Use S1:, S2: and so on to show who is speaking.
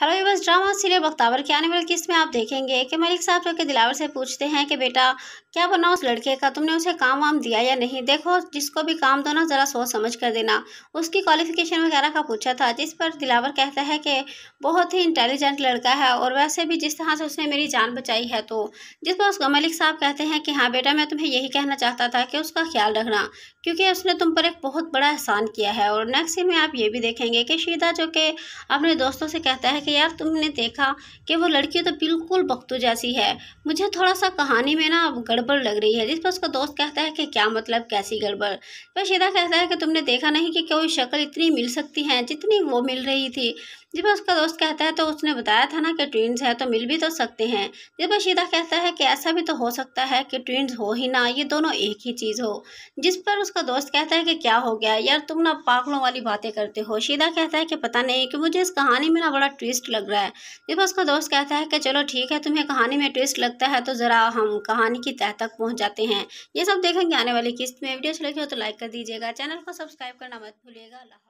S1: hello viewers drama serial Bakhtawar के आने वाले किस में आप देखेंगे कि मलिक साहब जो कि दिलावर से पूछते हैं कि बेटा क्या बना उस लड़के का तुमने उसे काम वाम दिया या नहीं देखो जिसको भी काम दो ना ज़रा सोच समझ कर देना उसकी क्वालिफिकेशन वगैरह का पूछा था जिस पर दिलावर कहता है कि बहुत ही इंटेलिजेंट लड़का है और वैसे भी जिस तरह से उसने मेरी जान बचाई है तो जिस पर उसका मलिक साहब कहते हैं कि हाँ बेटा मैं तुम्हें यही कहना चाहता था कि उसका ख्याल रखना क्योंकि उसने तुम पर एक बहुत बड़ा एहसान किया है और नेक्स्ट सीन में आप ये भी देखेंगे कि शीदा जो कि अपने दोस्तों से कहता है कि यार तुमने देखा कि वो लड़की तो बिल्कुल बख्तू जैसी है मुझे थोड़ा सा कहानी में ना गड़बड़ गड़बड़ लग रही है जिस पर उसका दोस्त कहता है कि क्या मतलब कैसी गड़बड़ वह शीदा कहता है कि तुमने देखा नहीं कि कोई शक्ल इतनी मिल सकती है जितनी वो मिल रही थी जब उसका दोस्त कहता है तो उसने बताया था ना कि ट्विंस है तो मिल भी तो सकते हैं जब शीदा कहता है कि ऐसा भी तो हो सकता है कि ट्विंस हो ही ना ये दोनों एक ही चीज़ हो जिस पर उसका दोस्त कहता है कि क्या हो गया यार तुम ना पागलों वाली बातें करते हो शीदा कहता है कि पता नहीं कि मुझे इस कहानी में ना बड़ा ट्विस्ट लग रहा है जब उसका दोस्त कहता है कि चलो ठीक है तुम्हें कहानी में ट्विस्ट लगता है तो ज़रा हम कहानी की तय तह तक पहुँच जाते हैं ये सब देखेंगे आने वाली किस्त में वीडियो अच्छी लगी हो तो लाइक कर दीजिएगा चैनल को सब्सक्राइब करना मत भूलिएगा